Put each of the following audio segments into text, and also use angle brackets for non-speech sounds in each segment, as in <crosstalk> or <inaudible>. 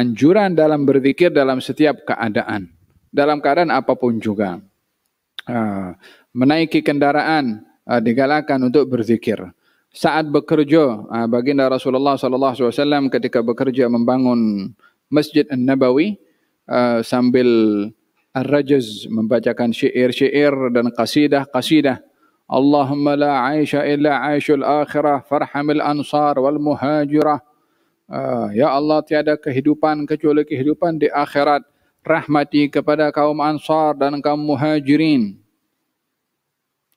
anjuran dalam berzikir dalam setiap keadaan, dalam keadaan apapun juga. Ah, menaiki kendaraan ah, digalakan untuk berzikir. Saat bekerja, ah, baginda Rasulullah SAW ketika bekerja membangun Masjid An-Nabawi sambil Ar-Rajaz membacakan syair-syair dan qasidah qasidah. Allahumma la aisha illa aishul akhirah farhamil ansar wal muhajirah Ya Allah tiada kehidupan kecuali kehidupan di akhirat. Rahmati kepada kaum ansar dan kaum muhajirin.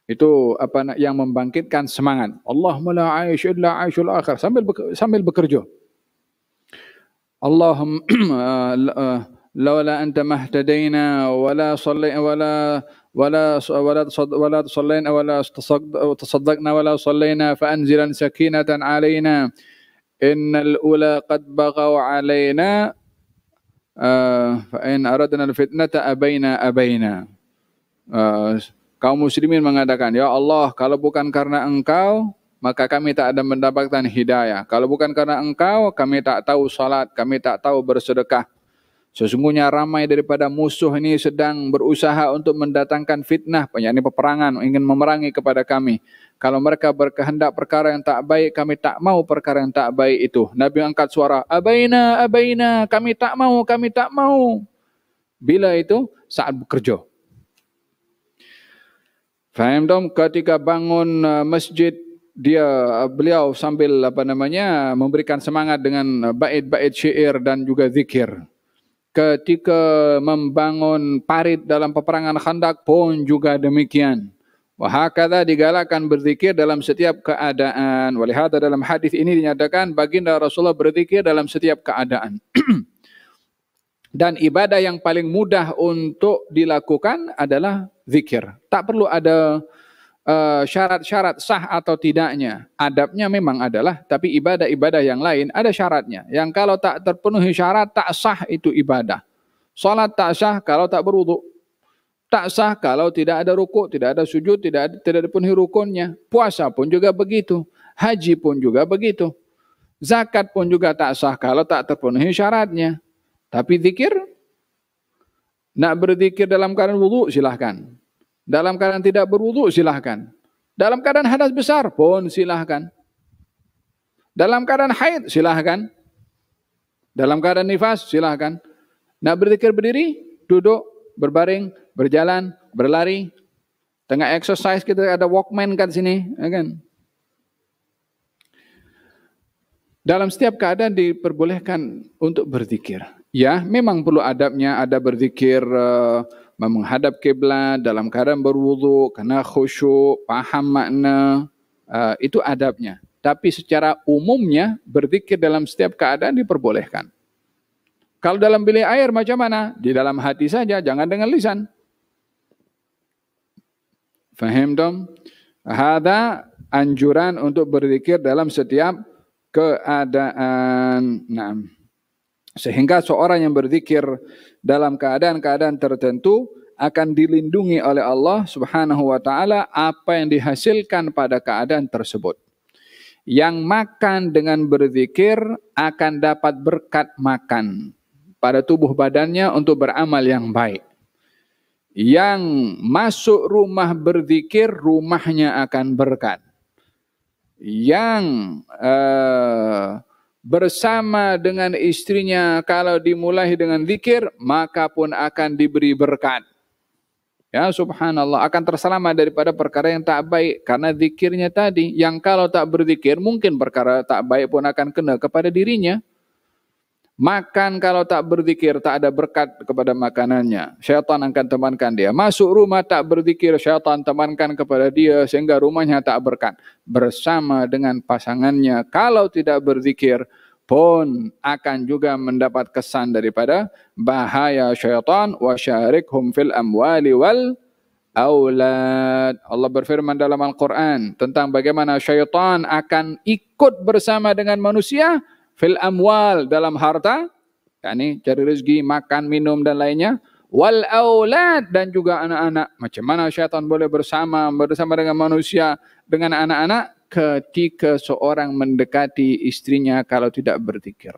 Itu apa yang membangkitkan semangat. Allahumma la aish illa aishul akhir. Sambil, sambil bekerja. Allahumma لولا أنت ما اهتدينا ولا صلي ولا ولا ولا ولا صلينا ولا تصدقنا ولا صلينا فأنزل سكينة علينا innal ula qad bagaw alaina fa in aradna alfitnata abaina abaina kaum muslimin mengatakan ya Allah kalau bukan karena engkau maka kami tak ada mendapatkan hidayah kalau bukan karena engkau kami tak tahu salat kami tak tahu bersedekah Sesungguhnya ramai daripada musuh ini sedang berusaha untuk mendatangkan fitnah, yakni peperangan, ingin memerangi kepada kami. Kalau mereka berkehendak perkara yang tak baik, kami tak mau perkara yang tak baik itu. Nabi angkat suara, Abaina, Abaina, kami tak mau, kami tak mau. Bila itu? Saat bekerja. Faham dong? Ketika bangun uh, masjid, dia uh, beliau sambil apa namanya memberikan semangat dengan uh, bait-bait syair dan juga zikir ketika membangun parit dalam peperangan Khandak pun juga demikian. Wahakata digalakkan berzikir dalam setiap keadaan. Walihada dalam hadis ini dinyatakan baginda Rasulullah berzikir dalam setiap keadaan. <clears throat> Dan ibadah yang paling mudah untuk dilakukan adalah zikir. Tak perlu ada syarat-syarat eh, uh, sah atau tidaknya. Adabnya memang adalah, tapi ibadah-ibadah yang lain ada syaratnya. Yang kalau tak terpenuhi syarat, tak sah itu ibadah. Salat tak sah kalau tak berwudu. Tak sah kalau tidak ada rukuk, tidak ada sujud, tidak ada, tidak dipenuhi rukunnya. Puasa pun juga begitu. Haji pun juga begitu. Zakat pun juga tak sah kalau tak terpenuhi syaratnya. Tapi zikir, nak berzikir dalam keadaan wudu silahkan. Dalam keadaan tidak berwuduk silahkan. Dalam keadaan hadas besar pun silahkan. Dalam keadaan haid silahkan. Dalam keadaan nifas silahkan. Nak berdikir berdiri, duduk, berbaring, berjalan, berlari. Tengah exercise kita ada walkman kan sini. Ya kan? Dalam setiap keadaan diperbolehkan untuk berzikir. Ya, memang perlu adabnya ada berzikir eh, menghadap kiblat dalam keadaan berwudu kena khusyuk paham makna uh, itu adabnya tapi secara umumnya berzikir dalam setiap keadaan diperbolehkan kalau dalam bilik air macam mana di dalam hati saja jangan dengan lisan faham dong hada anjuran untuk berzikir dalam setiap keadaan nah sehingga seorang yang berzikir dalam keadaan-keadaan tertentu akan dilindungi oleh Allah Subhanahu wa taala apa yang dihasilkan pada keadaan tersebut. Yang makan dengan berzikir akan dapat berkat makan pada tubuh badannya untuk beramal yang baik. Yang masuk rumah berzikir rumahnya akan berkat. Yang uh, bersama dengan istrinya kalau dimulai dengan zikir maka pun akan diberi berkat. Ya subhanallah akan terselamat daripada perkara yang tak baik karena zikirnya tadi yang kalau tak berzikir mungkin perkara tak baik pun akan kena kepada dirinya. Makan kalau tak berzikir, tak ada berkat kepada makanannya. Syaitan akan temankan dia. Masuk rumah tak berzikir, syaitan temankan kepada dia sehingga rumahnya tak berkat. Bersama dengan pasangannya, kalau tidak berzikir pun akan juga mendapat kesan daripada bahaya syaitan wa syarikhum fil amwali wal Aulad Allah berfirman dalam Al-Quran tentang bagaimana syaitan akan ikut bersama dengan manusia fil amwal dalam harta yakni cari rezeki makan minum dan lainnya wal aulad dan juga anak-anak macam mana syaitan boleh bersama bersama dengan manusia dengan anak-anak ketika seorang mendekati istrinya kalau tidak berzikir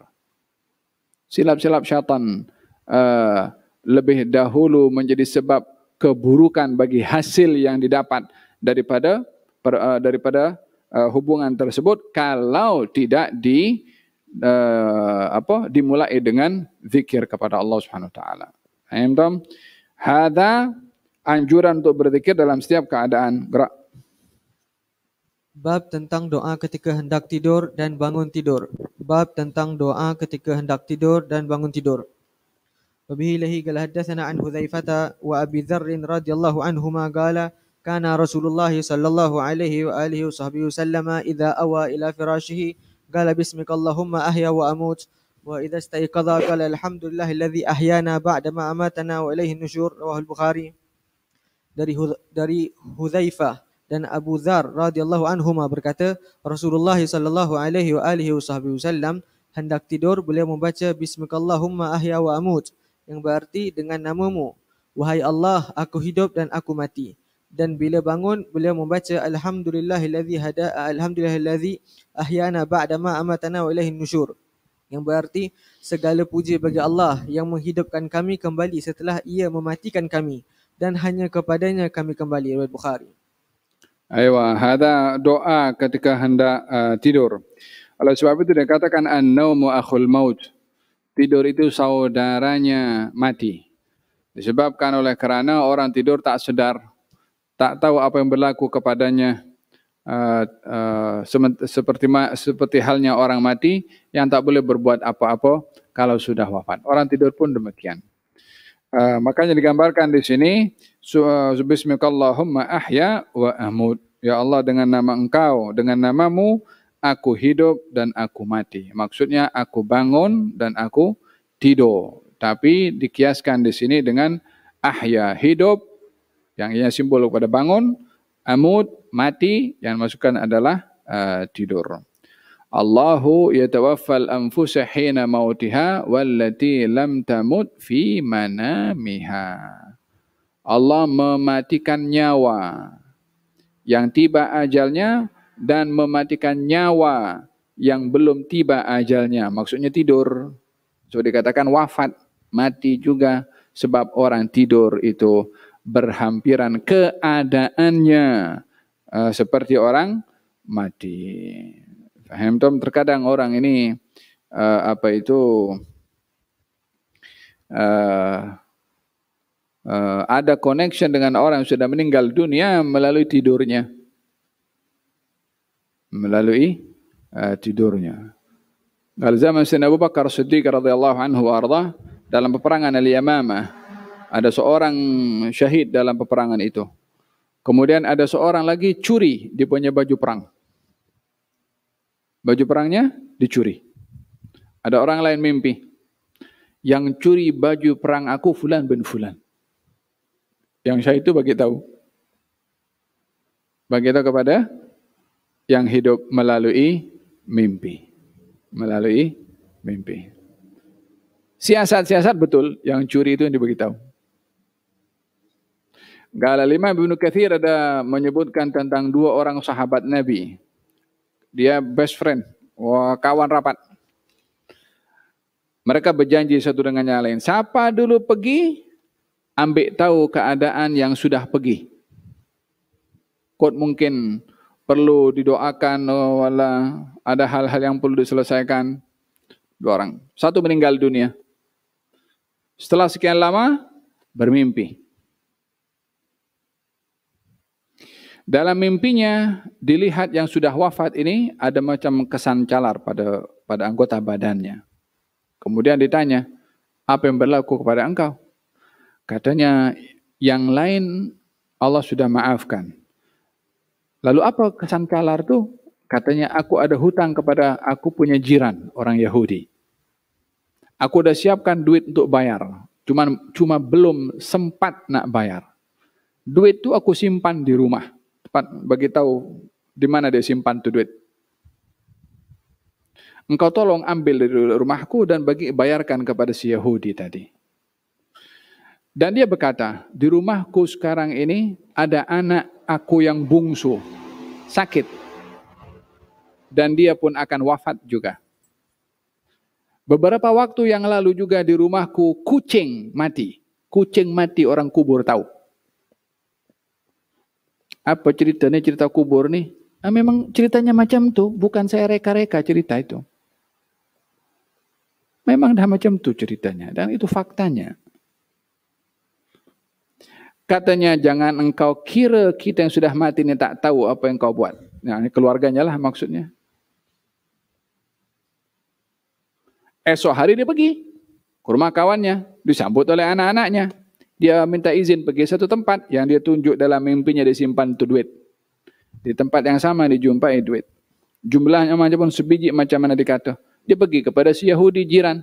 silap-silap syaitan uh, lebih dahulu menjadi sebab keburukan bagi hasil yang didapat daripada per, uh, daripada uh, hubungan tersebut kalau tidak di uh, apa dimulai dengan zikir kepada Allah Subhanahu wa taala. Ayam Hada anjuran untuk berzikir dalam setiap keadaan gerak. Bab tentang doa ketika hendak tidur dan bangun tidur. Bab tentang doa ketika hendak tidur dan bangun tidur. Wabihi lahi gala haddasana an Huzaifata wa Abi Dharrin radhiyallahu anhuma gala kana Rasulullah sallallahu alaihi wa alihi wa sallama idha awa ila firashihi قال بسمك اللهم أحيا وأموت وإذا استيقظ "Alhamdulillah, الحمد لله الذي أحيانا بعد ما أماتنا وإليه النشور رواه البخاري dari Hudzaifah dan Abu Dzar radhiyallahu anhuma berkata Rasulullah sallallahu alaihi wa alihi wasallam hendak tidur beliau membaca bismikallahumma ahya wa amut yang berarti dengan namamu wahai Allah aku hidup dan aku mati dan bila bangun beliau membaca alhamdulillahillazi hada alhamdulillahillazi ahyana ba'dama amatana wa ilaihin nusyur yang berarti segala puji bagi Allah yang menghidupkan kami kembali setelah ia mematikan kami dan hanya kepadanya kami kembali riwayat bukhari aywa hada doa ketika hendak uh, tidur oleh sebab itu dia katakan an-naumu akhul maut tidur itu saudaranya mati disebabkan oleh kerana orang tidur tak sedar tak tahu apa yang berlaku kepadanya uh, uh, seperti seperti halnya orang mati yang tak boleh berbuat apa-apa kalau sudah wafat. Orang tidur pun demikian. Uh, makanya digambarkan di sini uh, subhanakallahumma ahya wa amut. Ya Allah dengan nama Engkau, dengan namamu aku hidup dan aku mati. Maksudnya aku bangun dan aku tidur. Tapi dikiaskan di sini dengan ahya, hidup yang ia simbol kepada bangun, amud mati, yang masukkan adalah uh, tidur. Allahu yatawaffal anfusa hina mautiha wallati lam tamut fi manamiha. Allah mematikan nyawa yang tiba ajalnya dan mematikan nyawa yang belum tiba ajalnya. Maksudnya tidur. So dikatakan wafat, mati juga sebab orang tidur itu berhampiran keadaannya uh, seperti orang mati. Faham Tom? Terkadang orang ini uh, apa itu uh, uh, ada connection dengan orang yang sudah meninggal dunia melalui tidurnya, melalui uh, tidurnya. al zaman Sayyidina Abu Bakar Siddiq radhiyallahu anhu arda dalam peperangan Al-Yamamah ada seorang syahid dalam peperangan itu. Kemudian ada seorang lagi curi dia punya baju perang. Baju perangnya dicuri. Ada orang lain mimpi. Yang curi baju perang aku fulan bin fulan. Yang syahid itu bagi tahu. Bagi tahu kepada yang hidup melalui mimpi. Melalui mimpi. Siasat-siasat betul yang curi itu yang diberitahu. Gala Lima bin Kathir ada menyebutkan tentang dua orang sahabat Nabi. Dia best friend, Wah, kawan rapat. Mereka berjanji satu dengan yang lain. Siapa dulu pergi, ambil tahu keadaan yang sudah pergi. Kod mungkin perlu didoakan, wala oh, ada hal-hal yang perlu diselesaikan. Dua orang. Satu meninggal dunia. Setelah sekian lama, Bermimpi. Dalam mimpinya dilihat yang sudah wafat ini ada macam kesan calar pada pada anggota badannya. Kemudian ditanya, apa yang berlaku kepada engkau? Katanya, yang lain Allah sudah maafkan. Lalu apa kesan calar itu? Katanya, aku ada hutang kepada aku punya jiran, orang Yahudi. Aku udah siapkan duit untuk bayar. Cuman, cuma belum sempat nak bayar. Duit itu aku simpan di rumah cepat bagi tahu di mana dia simpan tuh duit. Engkau tolong ambil dari rumahku dan bagi bayarkan kepada si Yahudi tadi. Dan dia berkata, di rumahku sekarang ini ada anak aku yang bungsu, sakit. Dan dia pun akan wafat juga. Beberapa waktu yang lalu juga di rumahku kucing mati. Kucing mati orang kubur tahu. apa ceritanya cerita kubur nih nah, memang ceritanya macam tuh bukan saya reka-reka cerita itu memang dah macam tuh ceritanya dan itu faktanya katanya jangan engkau kira kita yang sudah mati ini tak tahu apa yang kau buat nah, ini keluarganya lah maksudnya esok hari dia pergi ke rumah kawannya disambut oleh anak-anaknya dia minta izin pergi satu tempat yang dia tunjuk dalam mimpinya dia simpan tu duit. Di tempat yang sama dia jumpai duit. Jumlahnya macam pun sebiji macam mana dia kata. Dia pergi kepada si Yahudi jiran.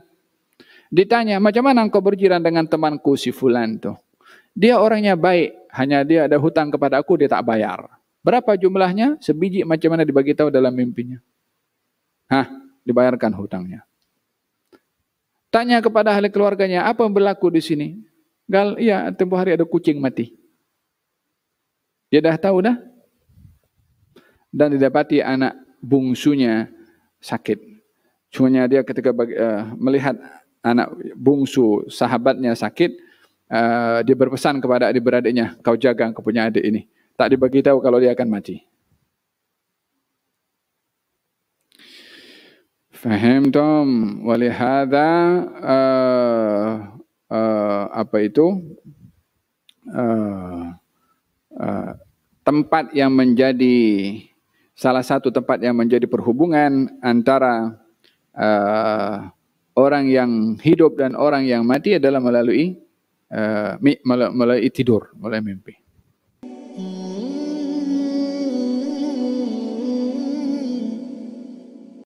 Ditanya macam mana kau berjiran dengan temanku si Fulan tu. Dia orangnya baik. Hanya dia ada hutang kepada aku dia tak bayar. Berapa jumlahnya? Sebiji macam mana dibagi tahu dalam mimpinya. Hah? Dibayarkan hutangnya. Tanya kepada ahli keluarganya, apa yang berlaku di sini? Gal, ya, tempoh hari ada kucing mati. Dia dah tahu dah. Dan didapati anak bungsunya sakit. Cuma dia ketika bagi, uh, melihat anak bungsu sahabatnya sakit, uh, dia berpesan kepada adik beradiknya, kau jaga kau punya adik ini. Tak diberitahu kalau dia akan mati. Faham Tom? Walihada uh, Eh, apa itu eh, eh, tempat yang menjadi salah satu tempat yang menjadi perhubungan antara orang yang hidup dan orang yang mati adalah melalui melalui tidur, melalui mimpi.